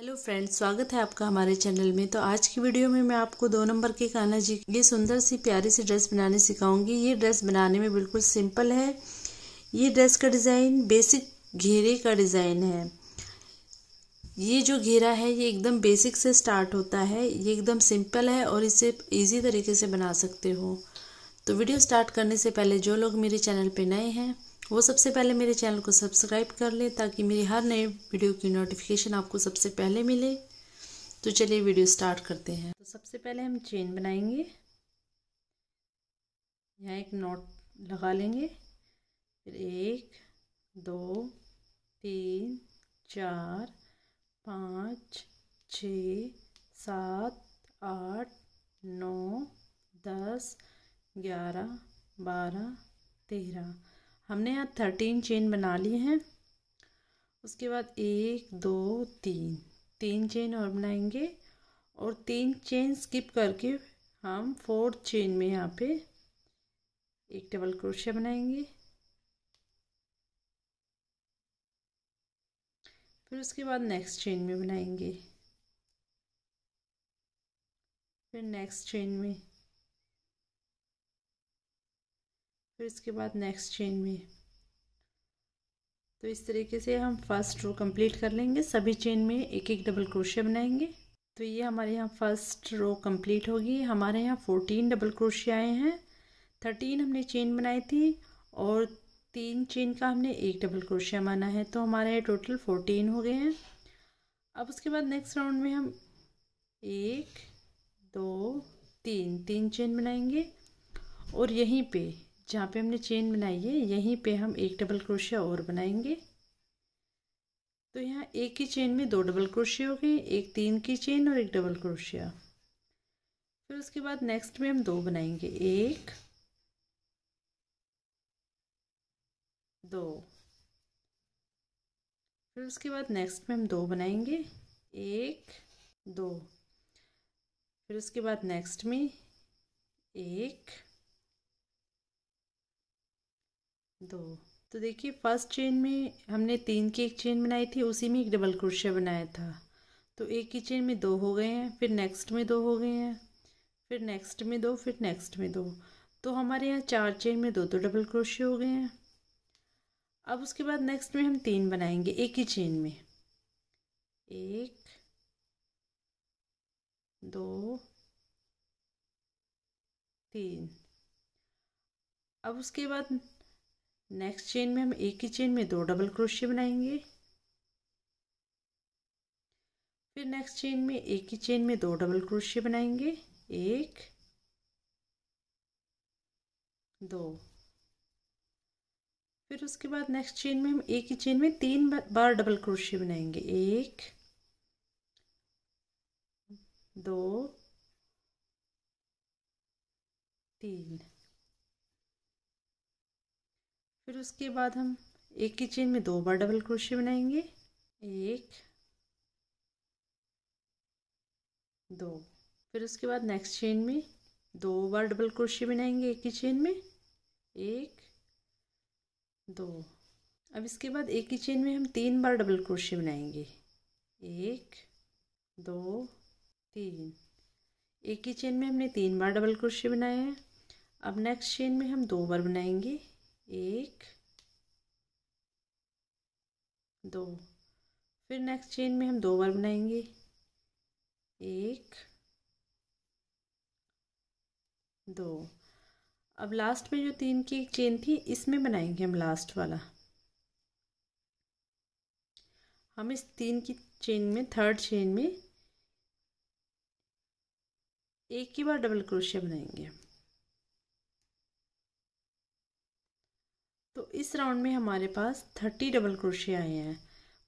hello friends स्वागत है आपका हमारे चैनल में तो आज की वीडियो में मैं आपको दो नंबर के कान्हा जी ये सुंदर सी प्यारी सी ड्रेस बनाने सिखाऊंगी ये ड्रेस बनाने में बिल्कुल सिंपल है ये ड्रेस का डिज़ाइन बेसिक घेरे का डिज़ाइन है ये जो घेरा है ये एकदम बेसिक से स्टार्ट होता है ये एकदम सिंपल है और इसे ईजी तरीके से बना सकते हो तो वीडियो स्टार्ट करने से पहले जो लोग मेरे चैनल पर नए हैं वो सबसे पहले मेरे चैनल को सब्सक्राइब कर लें ताकि मेरी हर नए वीडियो की नोटिफिकेशन आपको सबसे पहले मिले तो चलिए वीडियो स्टार्ट करते हैं तो सबसे पहले हम चेन बनाएंगे यहाँ एक नोट लगा लेंगे फिर एक दो तीन चार पाँच छ सात आठ नौ दस ग्यारह बारह तेरह हमने यहाँ थर्टीन चेन बना लिए हैं उसके बाद एक दो तीन तीन चेन और बनाएंगे और तीन चेन स्किप करके हम फोर्थ चेन में यहाँ पे एक डबल क्रोशिया बनाएंगे फिर उसके बाद नेक्स्ट चेन में बनाएंगे फिर नेक्स्ट चेन में फिर इसके बाद नेक्स्ट चेन में तो इस तरीके से हम फर्स्ट रो कंप्लीट कर लेंगे सभी चेन में एक एक डबल क्रोशिया बनाएंगे तो ये हमारे यहाँ फर्स्ट रो कंप्लीट होगी हमारे यहाँ फोर्टीन डबल क्रोशिया आए हैं थर्टीन हमने चेन बनाई थी और तीन चेन का हमने एक डबल क्रोशिया माना है तो हमारे यहाँ टोटल फोर्टीन हो गए हैं अब उसके बाद नेक्स्ट राउंड में हम एक दो तीन तीन चेन बनाएंगे और यहीं पे जहाँ पे हमने चेन बनाई है यहीं पे हम एक डबल क्रोशिया और बनाएंगे तो यहाँ एक की चेन में दो डबल क्रोशिया हो गए एक तीन की चेन और एक डबल क्रोशिया फिर उसके बाद नेक्स्ट में हम दो बनाएंगे एक दो फिर उसके बाद नेक्स्ट में हम दो बनाएंगे एक दो फिर उसके बाद नेक्स्ट में एक दो तो देखिए फर्स्ट चेन में हमने तीन की एक चेन बनाई थी उसी में एक डबल क्रोशिया बनाया था तो एक ही चेन में दो हो गए हैं फिर नेक्स्ट में दो हो गए हैं फिर नेक्स्ट में दो फिर नेक्स्ट में दो तो हमारे यहाँ चार चेन में दो दो डबल क्रोशिया हो गए हैं अब उसके बाद नेक्स्ट में हम तीन बनाएंगे एक ही चेन में एक दो तीन अब उसके बाद नेक्स्ट चेन में हम एक ही चेन में दो डबल क्रोशिया बनाएंगे फिर नेक्स्ट चेन में एक ही चेन में दो डबल क्रोशिया बनाएंगे एक दो फिर उसके बाद नेक्स्ट चेन में हम एक ही चेन में तीन बार डबल क्रोशिया बनाएंगे एक दो तीन फिर उसके बाद हम एक ही चेन में दो बार डबल क्रोशे बनाएंगे एक दो फिर उसके बाद नेक्स्ट चेन में दो बार डबल क्रोशे बनाएंगे एक ही चेन में एक दो अब इसके बाद एक ही चेन में हम तीन बार डबल क्रोशे बनाएंगे एक दो तीन एक ही चेन में हमने तीन बार डबल क्रोशे बनाए हैं अब नेक्स्ट चेन में हम दो बार बनाएंगे एक दो फिर नेक्स्ट चेन में हम दो बार बनाएंगे एक दो अब लास्ट में जो तीन की एक चेन थी इसमें बनाएंगे हम लास्ट वाला हम इस तीन की चेन में थर्ड चेन में एक ही बार डबल क्रोशिया बनाएंगे तो इस राउंड में हमारे पास थर्टी डबल क्रोशे आए हैं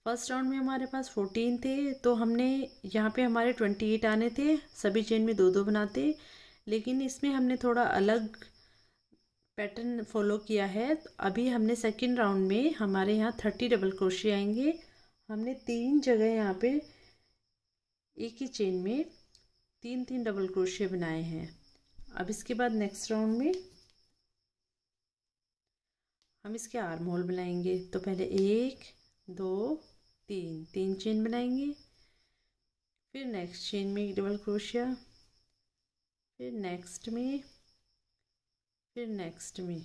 फर्स्ट राउंड में हमारे पास फोर्टीन थे तो हमने यहाँ पे हमारे ट्वेंटी एट आने थे सभी चेन में दो दो बनाते लेकिन इसमें हमने थोड़ा अलग पैटर्न फॉलो किया है तो अभी हमने सेकेंड राउंड में हमारे यहाँ थर्टी डबल क्रोशे आएंगे हमने तीन जगह यहाँ पे एक ही चेन में तीन तीन डबल क्रोशे बनाए हैं अब इसके बाद नेक्स्ट राउंड में हम इसके आर्म होल बनाएंगे तो पहले एक दो तीन तीन चेन बनाएंगे फिर नेक्स्ट चेन में एक डबल क्रोशिया फिर नेक्स्ट में फिर नेक्स्ट में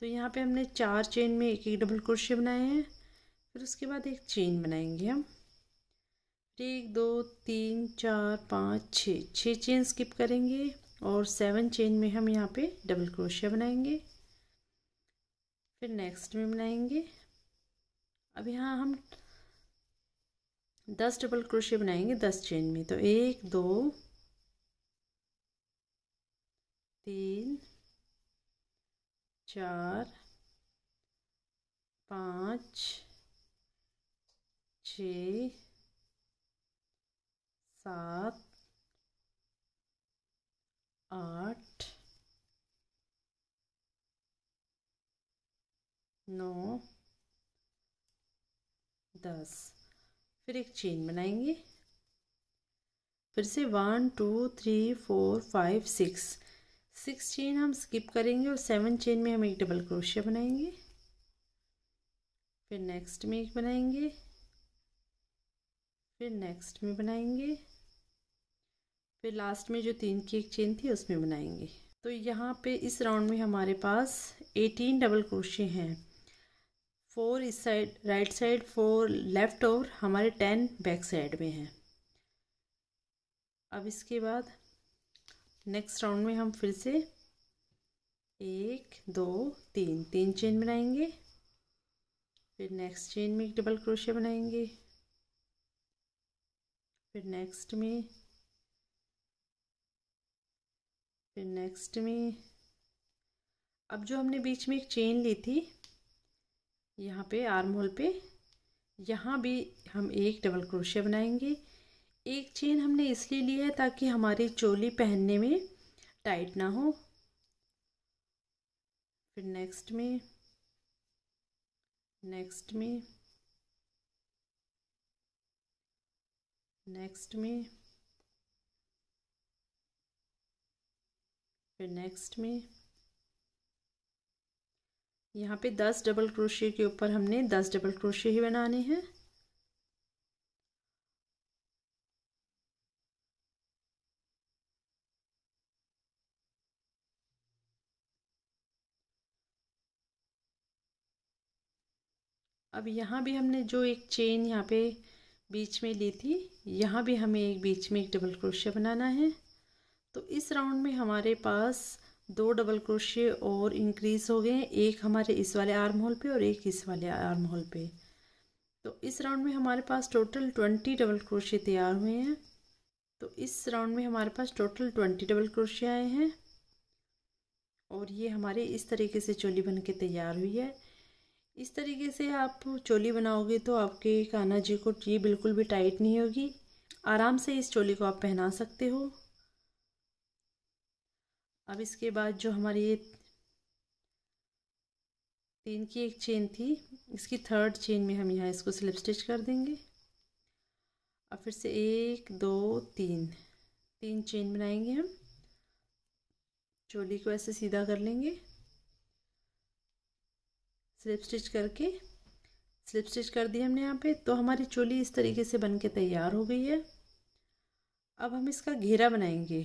तो यहाँ पे हमने चार चेन में एक एक डबल क्रोशिया बनाए हैं फिर उसके बाद एक चेन बनाएंगे हम एक दो तीन चार पाँच छः छः चेन स्किप करेंगे और सेवन चेन में हम यहाँ पे डबल क्रोशिया बनाएंगे फिर नेक्स्ट में बनाएंगे अब यहाँ हम दस डबल क्रोशे बनाएंगे दस चेन में तो एक दो तीन चार पाँच छ सात आठ नौ दस फिर एक चेन बनाएंगे फिर से one two three four five six six chain हम स्किप करेंगे और सेवन चेन में हम एक डबल क्रोशिया बनाएंगे फिर नेक्स्ट में एक बनाएंगे फिर नेक्स्ट में बनाएंगे फिर लास्ट में जो तीन की एक चेन थी उसमें बनाएंगे तो यहाँ पे इस राउंड में हमारे पास एटीन डबल क्रोशे हैं फोर इस side right side four left और हमारे टेन बैक साइड में हैं अब इसके बाद नेक्स्ट राउंड में हम फिर से एक दो तीन तीन चेन बनाएंगे फिर नेक्स्ट चेन में एक डबल क्रोशे बनाएंगे फिर नेक्स्ट में फिर नेक्स्ट में अब जो हमने बीच में एक चेन ली थी यहाँ पे आर्म होल पे यहाँ भी हम एक डबल क्रोशिया बनाएंगे एक चेन हमने इसलिए ली है ताकि हमारी चोली पहनने में टाइट ना हो फिर नेक्स्ट में नेक्स्ट में नेक्स्ट में फिर नेक्स्ट में यहाँ पे दस डबल क्रोशिया के ऊपर हमने दस डबल क्रोशिया ही बनाने हैं अब यहाँ भी हमने जो एक चेन यहाँ पे बीच में ली थी यहाँ भी हमें एक बीच में एक डबल क्रोशिया बनाना है तो इस राउंड में हमारे पास दो डबल क्रोशे और इंक्रीज हो गए एक हमारे इस वाले आर्म होल पे और एक इस वाले आर्म होल पे तो इस राउंड में हमारे पास टोटल ट्वेंटी डबल क्रोशे तैयार हुए हैं तो इस राउंड में हमारे पास टोटल ट्वेंटी डबल क्रोशे आए हैं और ये हमारे इस तरीके से चोली बन के तैयार हुई है इस तरीके से आप चोली बनाओगे तो आपके कान्हा जी को ये बिल्कुल भी टाइट नहीं होगी आराम से इस चोली को आप पहना सकते हो अब इसके बाद जो हमारी ये तीन की एक चेन थी इसकी थर्ड चेन में हम यहाँ इसको स्लिप स्टिच कर देंगे और फिर से एक दो तीन तीन चेन बनाएंगे हम चोली को ऐसे सीधा कर लेंगे स्लिप स्टिच करके स्लिप स्टिच कर दी हमने यहाँ पे तो हमारी चोली इस तरीके से बन के तैयार हो गई है अब हम इसका घेरा बनाएंगे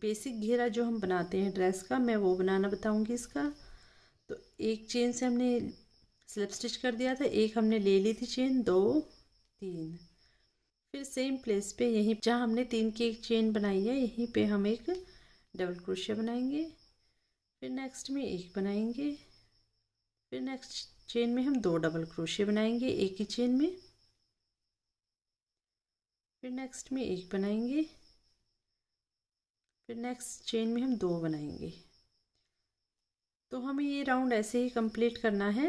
बेसिक घेरा जो हम बनाते हैं ड्रेस का मैं वो बनाना बताऊंगी इसका तो एक चेन से हमने स्लिप स्टिच कर दिया था एक हमने ले ली थी चेन दो तीन फिर सेम प्लेस पे यहीं जहाँ हमने तीन की एक चेन बनाई है यहीं पे हम एक डबल क्रोशिया बनाएंगे फिर नेक्स्ट में एक बनाएंगे फिर नेक्स्ट चेन में हम दो डबल क्रोशिया बनाएंगे एक ही चेन में फिर नेक्स्ट में एक बनाएंगे फिर नेक्स्ट चेन में हम दो बनाएंगे तो हमें ये राउंड ऐसे ही कंप्लीट करना है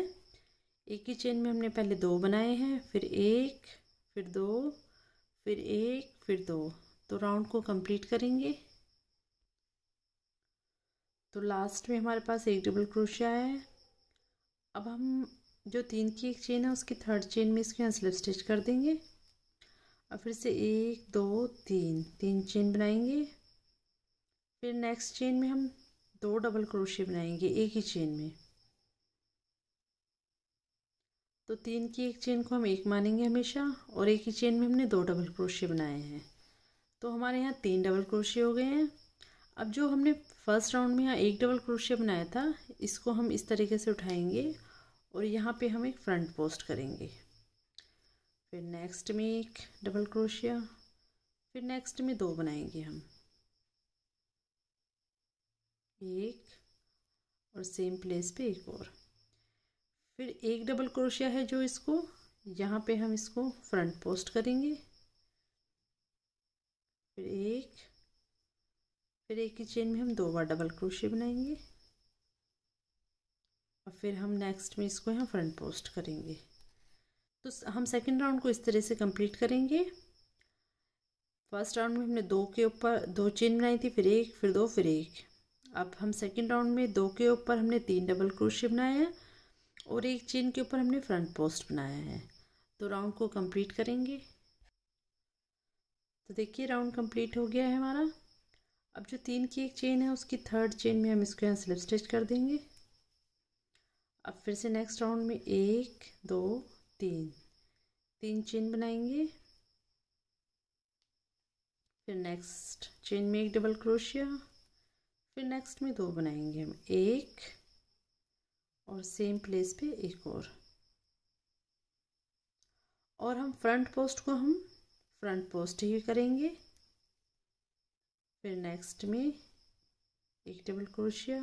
एक ही चेन में हमने पहले दो बनाए हैं फिर एक फिर दो फिर एक फिर दो तो राउंड को कंप्लीट करेंगे तो लास्ट में हमारे पास एक डबल क्रोशिया है अब हम जो तीन की एक चेन है उसकी थर्ड चेन में इसके यहाँ स्लिप स्टिच कर देंगे और फिर से एक दो तीन तीन चेन बनाएंगे फिर नेक्स्ट चेन में हम दो डबल क्रोशे बनाएंगे एक ही चेन में तो तीन की एक चेन को हम एक मानेंगे हमेशा और एक ही चेन में हमने दो डबल क्रोशे बनाए हैं तो हमारे यहाँ तीन डबल क्रोशे हो गए हैं अब जो हमने फर्स्ट राउंड में यहाँ एक डबल क्रोशे बनाया था इसको हम इस तरीके से उठाएंगे और यहाँ पे हम एक फ्रंट पोस्ट करेंगे फिर नेक्स्ट में एक डबल क्रोशिया फिर नेक्स्ट में दो बनाएंगे हम एक और सेम प्लेस पे एक और फिर एक डबल क्रोशिया है जो इसको यहाँ पे हम इसको फ्रंट पोस्ट करेंगे फिर एक फिर एक ही चेन में हम दो बार डबल क्रोशिया बनाएंगे और फिर हम नेक्स्ट में इसको यहाँ फ्रंट पोस्ट करेंगे तो हम सेकंड राउंड को इस तरह से कंप्लीट करेंगे फर्स्ट राउंड में हमने दो के ऊपर दो चेन बनाई थी फिर एक फिर दो फिर एक अब हम सेकेंड राउंड में दो के ऊपर हमने तीन डबल क्रोशे बनाए हैं और एक चेन के ऊपर हमने फ्रंट पोस्ट बनाया है तो राउंड को कंप्लीट करेंगे तो देखिए राउंड कंप्लीट हो गया है हमारा अब जो तीन की एक चेन है उसकी थर्ड चेन में हम इसको यहाँ स्लिप स्टिच कर देंगे अब फिर से नेक्स्ट राउंड में एक दो तीन तीन चेन बनाएंगे फिर नेक्स्ट चेन में एक डबल क्रोशिया फिर नेक्स्ट में दो बनाएंगे हम एक और सेम प्लेस पे एक और और हम फ्रंट पोस्ट को हम फ्रंट पोस्ट ही करेंगे फिर नेक्स्ट में एक डबल क्रोशिया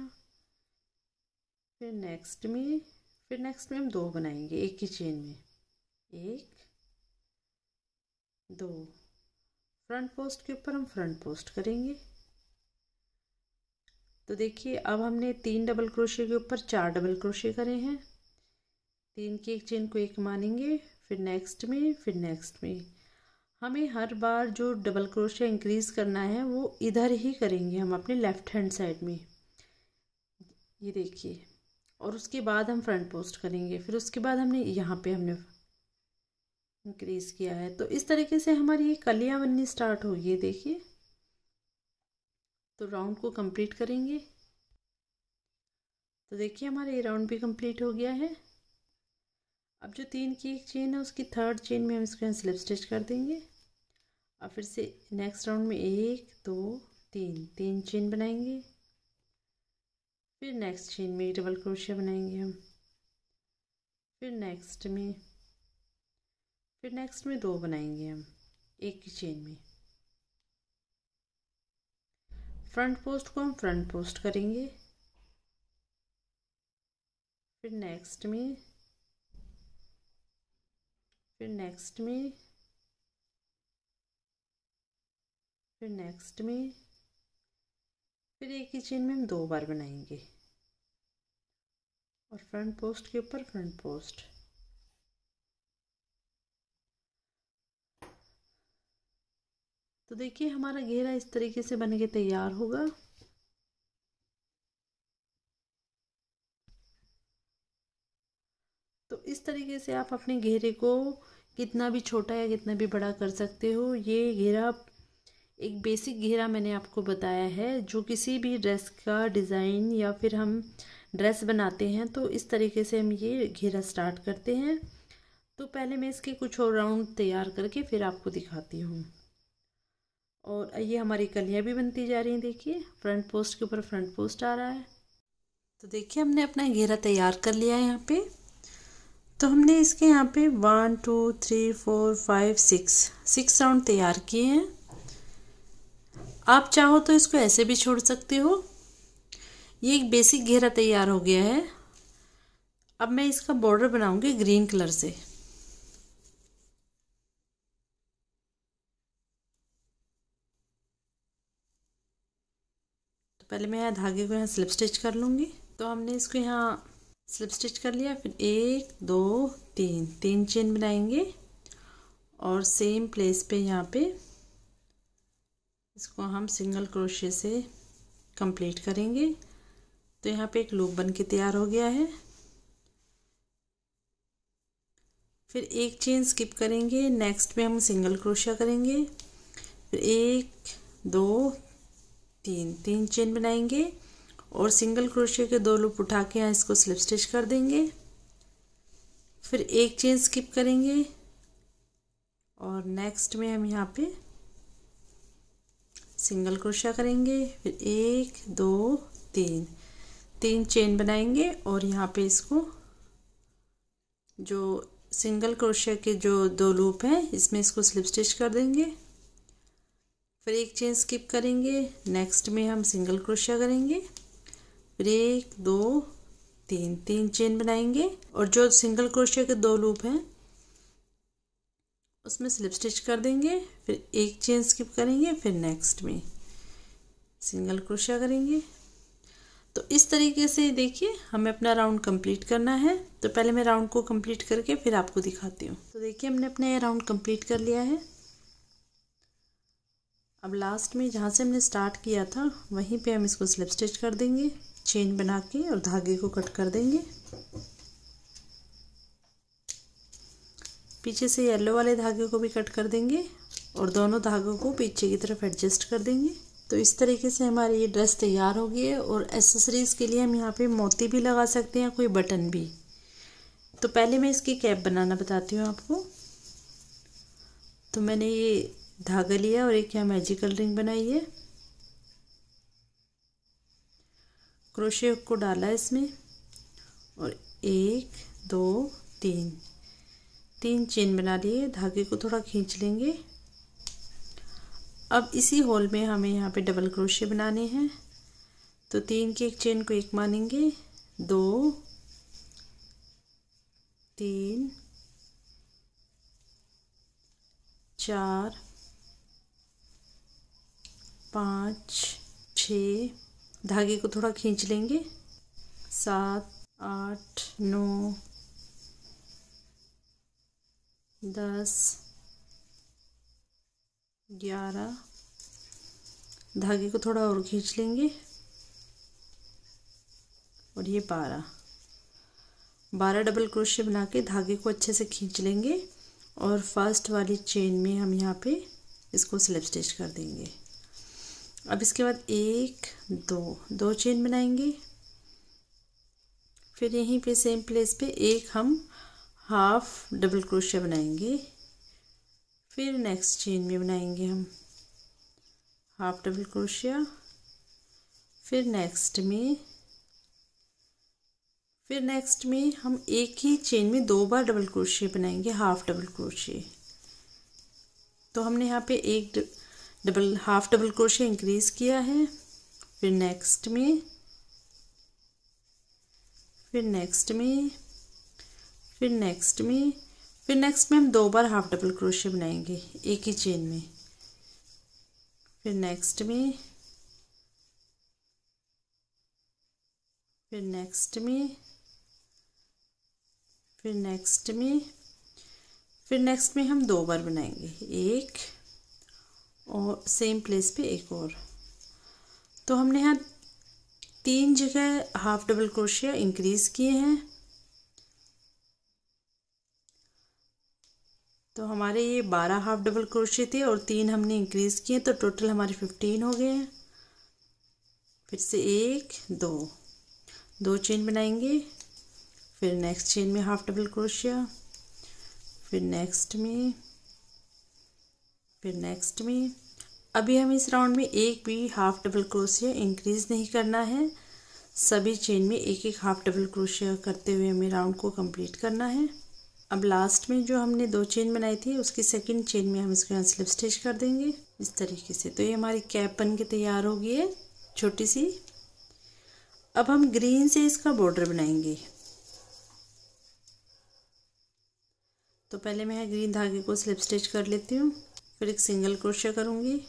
फिर नेक्स्ट में फिर नेक्स्ट में हम दो बनाएंगे एक ही चेन में एक दो फ्रंट पोस्ट के ऊपर हम फ्रंट पोस्ट करेंगे तो देखिए अब हमने तीन डबल क्रोशे के ऊपर चार डबल क्रोशे करे हैं तीन की एक चेन को एक मानेंगे फिर नेक्स्ट में फिर नेक्स्ट में हमें हर बार जो डबल क्रोशे इंक्रीज़ करना है वो इधर ही करेंगे हम अपने लेफ़्ट हैंड साइड में ये देखिए और उसके बाद हम फ्रंट पोस्ट करेंगे फिर उसके बाद हमने यहाँ पे हमने इंक्रीज़ किया है तो इस तरीके से हमारी ये कलियाँ बननी स्टार्ट होगी देखिए तो राउंड को कंप्लीट करेंगे तो देखिए हमारा ये राउंड भी कंप्लीट हो गया है अब जो तीन की एक चेन है उसकी थर्ड चेन में हम इसको यहाँ स्लिप स्टिच कर देंगे और फिर से नेक्स्ट राउंड में एक दो तीन तीन चेन बनाएंगे फिर नेक्स्ट चेन में डबल क्रोशिया बनाएंगे हम फिर नेक्स्ट में फिर नेक्स्ट में दो बनाएंगे हम एक की चेन में फ्रंट पोस्ट को हम फ्रंट पोस्ट करेंगे फिर नेक्स्ट में फिर नेक्स्ट में फिर नेक्स्ट में फिर एक ही चेन में हम दो बार बनाएंगे और फ्रंट पोस्ट के ऊपर फ्रंट पोस्ट तो देखिए हमारा घेरा इस तरीके से बन के तैयार होगा तो इस तरीके से आप अपने घेरे को कितना भी छोटा या कितना भी बड़ा कर सकते हो ये घेरा एक बेसिक घेरा मैंने आपको बताया है जो किसी भी ड्रेस का डिज़ाइन या फिर हम ड्रेस बनाते हैं तो इस तरीके से हम ये घेरा स्टार्ट करते हैं तो पहले मैं इसके कुछ और राउंड तैयार करके फिर आपको दिखाती हूँ और ये हमारी कलियाँ भी बनती जा रही हैं देखिए फ्रंट पोस्ट के ऊपर फ्रंट पोस्ट आ रहा है तो देखिए हमने अपना घेरा तैयार कर लिया है यहाँ पे तो हमने इसके यहाँ पे one two three four five six six round तैयार किए हैं आप चाहो तो इसको ऐसे भी छोड़ सकते हो ये एक बेसिक घेरा तैयार हो गया है अब मैं इसका बॉर्डर बनाऊंगी ग्रीन कलर से पहले मैं यहाँ धागे को यहाँ स्लिप स्टिच कर लूँगी तो हमने इसको यहाँ स्लिप स्टिच कर लिया फिर एक दो तीन तीन चेन बनाएंगे और सेम प्लेस पे यहाँ पे इसको हम सिंगल क्रोशे से कंप्लीट करेंगे तो यहाँ पे एक लूप बन के तैयार हो गया है फिर एक चेन स्किप करेंगे नेक्स्ट में हम सिंगल क्रोशिया करेंगे फिर एक दो तीन तीन चेन बनाएंगे और सिंगल क्रोशिया के दो लूप उठा के यहाँ इसको स्लिप स्टिच कर देंगे फिर एक चेन स्किप करेंगे और नेक्स्ट में हम यहाँ पे सिंगल क्रोशिया करेंगे फिर एक दो तीन तीन चेन बनाएंगे और यहाँ पे इसको जो सिंगल क्रोशिया के जो दो लूप हैं इसमें इसको स्लिप स्टिच कर देंगे फिर एक चेन स्किप करेंगे नेक्स्ट में हम सिंगल क्रोशिया करेंगे फिर एक दो तीन तीन चेन बनाएंगे और जो सिंगल क्रोशिया के दो लूप हैं उसमें स्लिप स्टिच कर देंगे फिर एक चेन स्किप करेंगे फिर नेक्स्ट में सिंगल क्रोशिया करेंगे तो इस तरीके से देखिए हमें अपना राउंड कंप्लीट करना है तो पहले मैं राउंड को कंप्लीट करके फिर आपको दिखाती हूँ तो देखिए हमने अपना ये राउंड कंप्लीट कर लिया है अब लास्ट में जहाँ से हमने स्टार्ट किया था वहीं पे हम इसको स्लिप स्टिच कर देंगे चेन बना के और धागे को कट कर देंगे पीछे से येलो वाले धागे को भी कट कर देंगे और दोनों धागों को पीछे की तरफ एडजस्ट कर देंगे तो इस तरीके से हमारी ये ड्रेस तैयार होगी है और एसेसरीज़ के लिए हम यहाँ पे मोती भी लगा सकते हैं कोई बटन भी तो पहले मैं इसकी कैप बनाना बताती हूँ आपको तो मैंने ये धागा लिया और एक यहाँ मैजिकल रिंग बनाई है क्रोशे को डाला इसमें और एक दो तीन तीन चेन बना लिए धागे को थोड़ा खींच लेंगे अब इसी होल में हमें यहाँ पे डबल क्रोशे बनाने हैं तो तीन की एक चेन को एक मानेंगे दो तीन चार पाँच छ धागे को थोड़ा खींच लेंगे सात आठ नौ दस ग्यारह धागे को थोड़ा और खींच लेंगे और ये बारह बारह डबल क्रोशे बना के धागे को अच्छे से खींच लेंगे और फर्स्ट वाली चेन में हम यहाँ पे इसको स्लिप स्टिच कर देंगे अब इसके बाद एक दो दो चेन बनाएंगे फिर यहीं पे सेम प्लेस पे एक हम हाफ डबल क्रोशिया बनाएंगे फिर नेक्स्ट चेन में बनाएंगे हम हाफ डबल क्रोशिया फिर नेक्स्ट में फिर नेक्स्ट में हम एक ही चेन में दो बार डबल क्रोशिया बनाएंगे हाफ डबल क्रोशिया तो हमने यहाँ पे एक double half double crochet increase किया है फिर नेक्स्ट में फिर नेक्स्ट में फिर नेक्स्ट में फिर नेक्स्ट में हम दो बार हाफ डबल क्रोशे बनाएंगे एक ही चेन में फिर नेक्स्ट में फिर नेक्स्ट में फिर नेक्स्ट में फिर नेक्स्ट में हम दो बार बनाएंगे एक और सेम प्लेस पे एक और तो हमने यहाँ तीन जगह हाफ डबल क्रोशिया इंक्रीज़ किए हैं तो हमारे ये बारह हाफ डबल क्रोशे थे और तीन हमने इंक्रीज़ किए तो टोटल हमारे फिफ्टीन हो गए हैं फिर से एक दो दो चेन बनाएंगे फिर नेक्स्ट चेन में हाफ डबल क्रोशिया फिर नेक्स्ट में फिर नेक्स्ट में अभी हम इस राउंड में एक भी हाफ डबल क्रोशिया इंक्रीज नहीं करना है सभी चेन में एक एक हाफ डबल क्रोशिया करते हुए हमें राउंड को कंप्लीट करना है अब लास्ट में जो हमने दो चेन बनाई थी उसकी सेकंड चेन में हम इसको यहाँ स्लिप स्टिच कर देंगे इस तरीके से तो ये हमारी कैप बन के तैयार होगी है छोटी सी अब हम ग्रीन से इसका बॉर्डर बनाएंगे तो पहले मैं ग्रीन धागे को स्लिप स्टिच कर लेती हूँ फिर एक सिंगल क्रोशिया करूँगी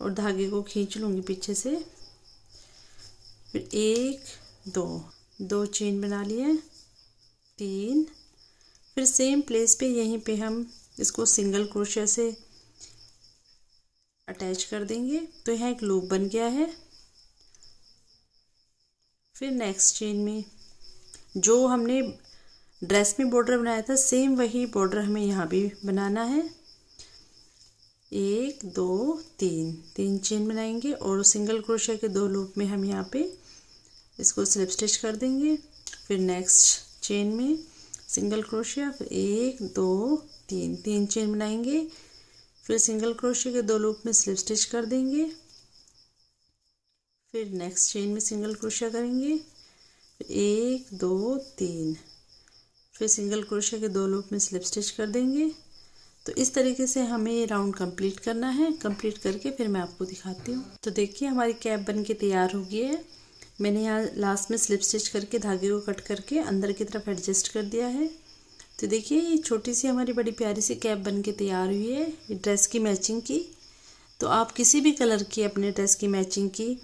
और धागे को खींच लूँगी पीछे से फिर एक दो दो चेन बना लिए तीन फिर सेम प्लेस पे यहीं पे हम इसको सिंगल क्रोशिया से अटैच कर देंगे तो यहाँ एक लूप बन गया है फिर नेक्स्ट चेन में जो हमने ड्रेस में बॉर्डर बनाया था सेम वही बॉर्डर हमें यहाँ भी बनाना है एक दो तीन तीन चेन बनाएंगे और सिंगल क्रोशिया के दो लूप में हम यहाँ पे इसको स्लिप स्टिच कर देंगे फिर नेक्स्ट चेन में सिंगल क्रोशिया फिर एक दो तीन तीन चेन बनाएंगे फिर सिंगल क्रोशिया के दो लूप में स्लिप स्टिच कर देंगे फिर नेक्स्ट चेन में सिंगल क्रोशिया करेंगे फिर एक दो तीन फिर सिंगल क्रोशिया के दो लूप में स्लिप स्टिच कर देंगे तो इस तरीके से हमें ये राउंड कंप्लीट करना है कंप्लीट करके फिर मैं आपको दिखाती हूँ तो देखिए हमारी कैप बन के तैयार हो गई है मैंने यहाँ लास्ट में स्लिप स्टिच करके धागे को कट करके अंदर की तरफ एडजस्ट कर दिया है तो देखिए ये छोटी सी हमारी बड़ी प्यारी सी कैप बन के तैयार हुई है ये ड्रेस की मैचिंग की तो आप किसी भी कलर की अपने ड्रेस की मैचिंग की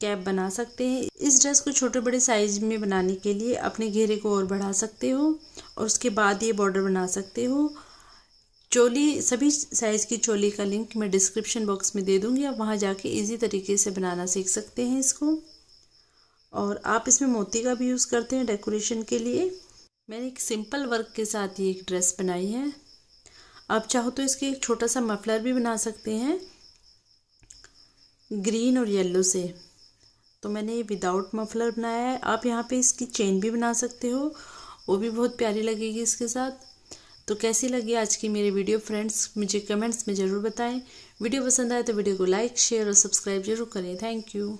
कैप बना सकते हैं इस ड्रेस को छोटे बड़े साइज में बनाने के लिए अपने घेरे को और बढ़ा सकते हो और उसके बाद ये बॉर्डर बना सकते हो चोली सभी साइज़ की चोली का लिंक मैं डिस्क्रिप्शन बॉक्स में दे दूँगी आप वहाँ जाके इजी तरीके से बनाना सीख सकते हैं इसको और आप इसमें मोती का भी यूज़ करते हैं डेकोरेशन के लिए मैंने एक सिंपल वर्क के साथ ये एक ड्रेस बनाई है आप चाहो तो इसके एक छोटा सा मफलर भी बना सकते हैं ग्रीन और येल्लो से तो मैंने ये विदाउट मफलर बनाया है आप यहाँ पर इसकी चेन भी बना सकते हो वो भी बहुत प्यारी लगेगी इसके साथ तो कैसी लगी आज की मेरी वीडियो फ्रेंड्स मुझे कमेंट्स में ज़रूर बताएं वीडियो पसंद आए तो वीडियो को लाइक शेयर और सब्सक्राइब जरूर करें थैंक यू